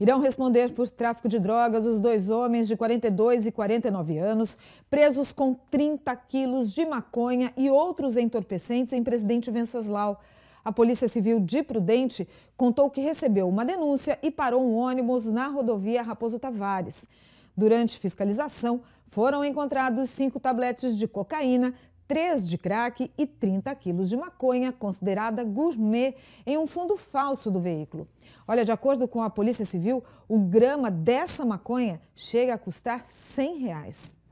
Irão responder por tráfico de drogas os dois homens de 42 e 49 anos, presos com 30 quilos de maconha e outros entorpecentes em Presidente Venceslau. A Polícia Civil de Prudente contou que recebeu uma denúncia e parou um ônibus na rodovia Raposo Tavares. Durante fiscalização, foram encontrados cinco tabletes de cocaína, 3 de crack e 30 quilos de maconha, considerada gourmet, em um fundo falso do veículo. Olha, de acordo com a Polícia Civil, o grama dessa maconha chega a custar 100 reais.